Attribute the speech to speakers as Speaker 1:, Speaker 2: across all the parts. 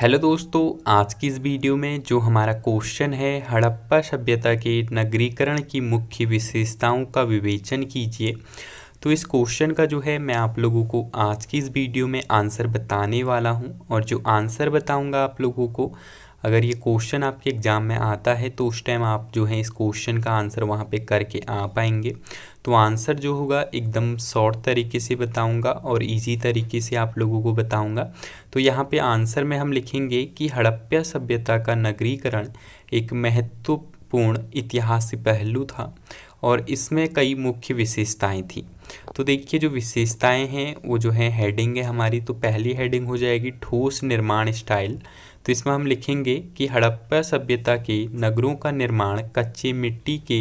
Speaker 1: hello दोस्तों आज की इस वीडियो में जो हमारा क्वेश्चन है हड़प्पा सभ्यता के नगरीकरण की मुख्य विशेषताओं का विवेचन कीजिए तो इस क्वेश्चन का जो है मैं आप लोगों को आज की इस वीडियो में आंसर बताने वाला हूं और जो आंसर बताऊंगा आप लोगों को अगर ये क्वेश्चन आपके एग्ज़ाम में आता है तो उस टाइम आप जो है इस क्वेश्चन का आंसर वहाँ पे करके आ पाएंगे तो आंसर जो होगा एकदम शॉर्ट तरीके से बताऊंगा और इजी तरीके से आप लोगों को बताऊंगा तो यहाँ पे आंसर में हम लिखेंगे कि हड़प्पा सभ्यता का नगरीकरण एक महत्वपूर्ण इतिहासिक पहलू था और इसमें कई मुख्य विशेषताएं थी तो देखिए जो विशेषताएं हैं वो जो है हेडिंग है हमारी तो पहली हेडिंग हो जाएगी ठोस निर्माण स्टाइल तो इसमें हम लिखेंगे कि हड़प्पा सभ्यता के नगरों का निर्माण कच्चे मिट्टी के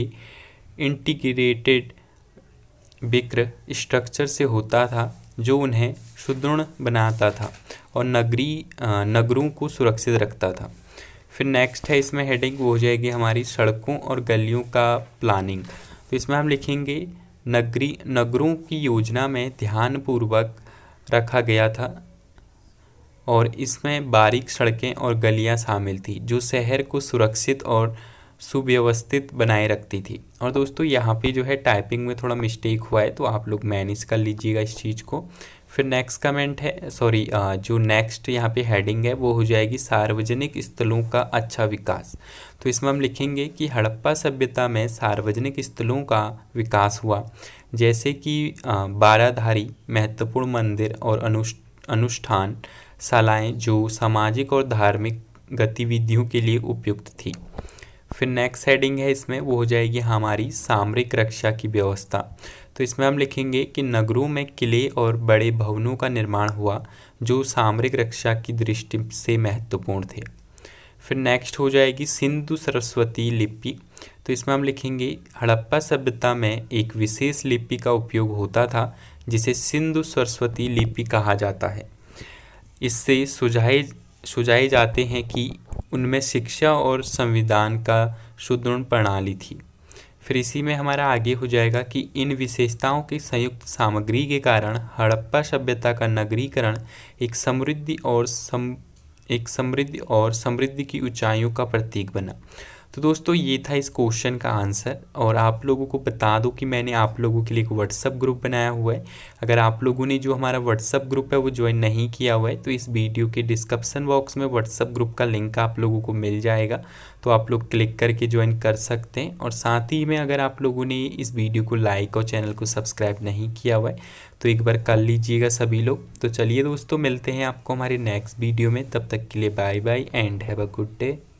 Speaker 1: इंटीग्रेटेड विक्र स्ट्रक्चर से होता था जो उन्हें सुदृढ़ बनाता था और नगरी नगरों को सुरक्षित रखता था फिर नेक्स्ट है इसमें हेडिंग वो हो जाएगी हमारी सड़कों और गलियों का प्लानिंग तो इसमें हम लिखेंगे नगरी नगरों की योजना में ध्यानपूर्वक रखा गया था और इसमें बारीक सड़कें और गलियां शामिल थी जो शहर को सुरक्षित और सुव्यवस्थित बनाए रखती थी और दोस्तों यहाँ पे जो है टाइपिंग में थोड़ा मिस्टेक हुआ है तो आप लोग मैनेज कर लीजिएगा इस चीज़ को फिर नेक्स्ट कमेंट है सॉरी जो नेक्स्ट यहाँ पे हेडिंग है वो हो जाएगी सार्वजनिक स्थलों का अच्छा विकास तो इसमें हम लिखेंगे कि हड़प्पा सभ्यता में सार्वजनिक स्थलों का विकास हुआ जैसे कि बाराधारी महत्वपूर्ण मंदिर और अनुष्ठान शालाएँ जो सामाजिक और धार्मिक गतिविधियों के लिए उपयुक्त थी फिर नेक्स्ट हेडिंग है इसमें वो हो जाएगी हमारी सामरिक रक्षा की व्यवस्था तो इसमें हम लिखेंगे कि नगरों में किले और बड़े भवनों का निर्माण हुआ जो सामरिक रक्षा की दृष्टि से महत्वपूर्ण थे फिर नेक्स्ट हो जाएगी सिंधु सरस्वती लिपि तो इसमें हम लिखेंगे हड़प्पा सभ्यता में एक विशेष लिपि का उपयोग होता था जिसे सिंधु सरस्वती लिपि कहा जाता है इससे सुझाए सुझाए जाते हैं कि उनमें शिक्षा और संविधान का सुदृढ़ प्रणाली थी फिर इसी में हमारा आगे हो जाएगा कि इन विशेषताओं की संयुक्त सामग्री के कारण हड़प्पा सभ्यता का नगरीकरण एक समृद्धि और सम एक समृद्धि और समृद्धि की ऊंचाइयों का प्रतीक बना तो दोस्तों ये था इस क्वेश्चन का आंसर और आप लोगों को बता दूं कि मैंने आप लोगों के लिए एक व्हाट्सअप ग्रुप बनाया हुआ है अगर आप लोगों ने जो हमारा व्हाट्सअप ग्रुप है वो ज्वाइन नहीं किया हुआ है तो इस वीडियो के डिस्क्रिप्सन बॉक्स में व्हाट्सअप ग्रुप का लिंक आप लोगों को मिल जाएगा तो आप लोग क्लिक करके ज्वाइन कर सकते हैं और साथ ही में अगर आप लोगों ने इस वीडियो को लाइक और चैनल को सब्सक्राइब नहीं किया हुआ है तो एक बार कर लीजिएगा सभी लोग तो चलिए दोस्तों मिलते हैं आपको हमारे नेक्स्ट वीडियो में तब तक के लिए bye bye and have a good day